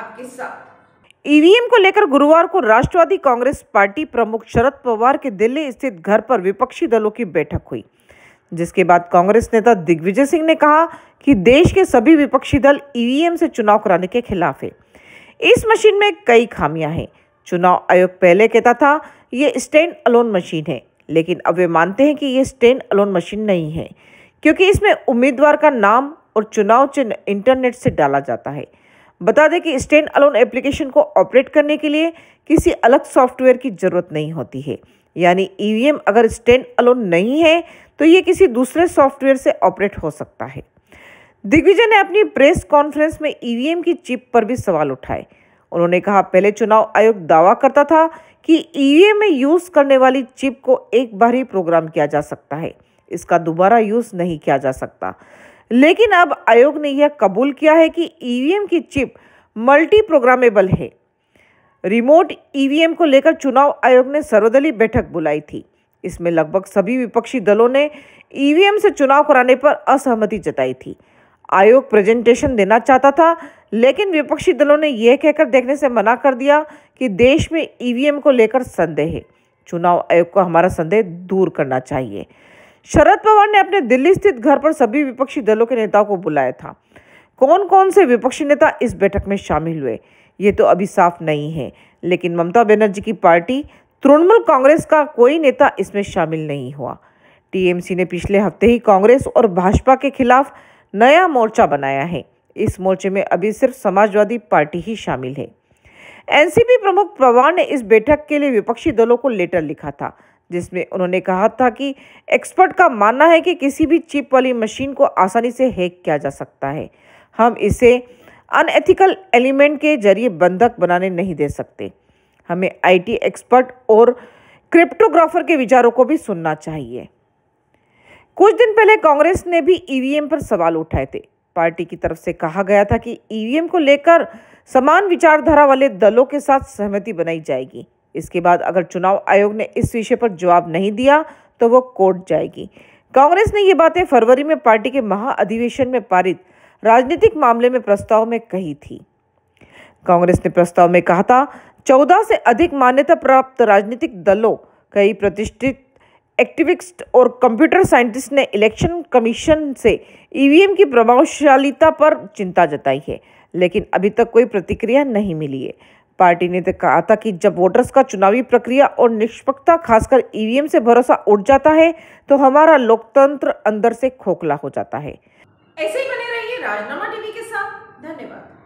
आपके साथ ईवीएम को लेकर गुरुवार को राष्ट्रवादी कांग्रेस पार्टी प्रमुख शरद पवार के दिल्ली स्थित घर पर विपक्षी दलों की बैठक हुई जिसके बाद कांग्रेस नेता दिग्विजय सिंह ने कहा कि देश के सभी विपक्षी दल ईवीएम से चुनाव कराने के खिलाफ है इस मशीन में कई खामियां हैं चुनाव आयोग पहले कहता था ये स्टैंड अलोन मशीन है लेकिन अब वे मानते हैं कि ये स्टैंड अलोन मशीन नहीं है क्योंकि इसमें उम्मीदवार का नाम और चुनाव चिन्ह इंटरनेट से डाला जाता है बता दें कि स्टैंड अलोन एप्लीकेशन को ऑपरेट करने के लिए किसी अलग सॉफ्टवेयर की ज़रूरत नहीं होती है यानी ई e अगर स्टैंड अलोन नहीं है तो ये किसी दूसरे सॉफ्टवेयर से ऑपरेट हो सकता है दिग्विजय ने अपनी प्रेस कॉन्फ्रेंस में ईवीएम e की चिप पर भी सवाल उठाए उन्होंने कहा पहले चुनाव आयोग दावा करता था कि ईवीएम e में यूज करने वाली चिप को एक बार ही प्रोग्राम किया जा सकता है इसका दोबारा यूज नहीं किया जा सकता लेकिन अब आयोग ने यह कबूल किया है कि ईवीएम की चिप मल्टी प्रोग्रामेबल है रिमोट ईवीएम को लेकर चुनाव आयोग ने सर्वदलीय बैठक बुलाई थी इसमें लगभग सभी विपक्षी दलों ने ईवीएम से चुनाव कराने पर असहमति जताई थी आयोग प्रेजेंटेशन देना चाहता था लेकिन विपक्षी दलों ने यह कहकर देखने से मना कर दिया कि देश में ईवीएम को लेकर संदेह है चुनाव आयोग को हमारा संदेह दूर करना चाहिए शरद पवार ने अपने दिल्ली स्थित घर पर सभी विपक्षी दलों के नेताओं को बुलाया था कौन कौन से विपक्षी नेता इस बैठक में शामिल हुए ये तो अभी साफ नहीं है लेकिन ममता बनर्जी की पार्टी तृणमूल कांग्रेस का कोई नेता इसमें शामिल नहीं हुआ टीएमसी ने पिछले हफ्ते ही कांग्रेस और भाजपा के खिलाफ नया मोर्चा बनाया है इस मोर्चे में अभी सिर्फ समाजवादी पार्टी ही शामिल है एनसीपी प्रमुख पवार ने इस बैठक के लिए विपक्षी दलों को लेटर लिखा था जिसमें उन्होंने कहा था कि एक्सपर्ट का मानना है कि किसी भी चिप वाली मशीन को आसानी से हैक किया जा सकता है हम इसे अनएथिकल एलिमेंट के जरिए बंधक बनाने नहीं दे सकते हमें आईटी एक्सपर्ट और क्रिप्टोग्राफर के विचारों को भी सुनना चाहिए कुछ दिन पहले कांग्रेस ने भी ईवीएम पर सवाल उठाए थे पार्टी की तरफ से कहा गया था कि ईवीएम को लेकर समान विचारधारा वाले दलों के साथ सहमति बनाई जाएगी इसके बाद अगर चुनाव आयोग ने इस विषय पर जवाब नहीं दिया तो वो कोर्ट जाएगी कांग्रेस ने ये बातें फरवरी में पार्टी के महाअधिवेशन में पारित राजनीतिक मामले में प्रस्ताव में कही थी कांग्रेस ने प्रस्ताव में कहा था चौदह से अधिक मान्यता प्राप्त राजनीतिक दलों कई प्रतिष्ठित एक्टिविस्ट और कंप्यूटर साइंटिस्ट ने इलेक्शन कमीशन से ईवीएम की प्रभावशालीता पर चिंता जताई है लेकिन अभी तक कोई प्रतिक्रिया नहीं मिली है पार्टी ने तो कहा था कि जब वोटर्स का चुनावी प्रक्रिया और निष्पक्षता खासकर ईवीएम से भरोसा उठ जाता है तो हमारा लोकतंत्र अंदर से खोखला हो जाता है ऐसे ही बने रहिए राजनामा टीवी के साथ धन्यवाद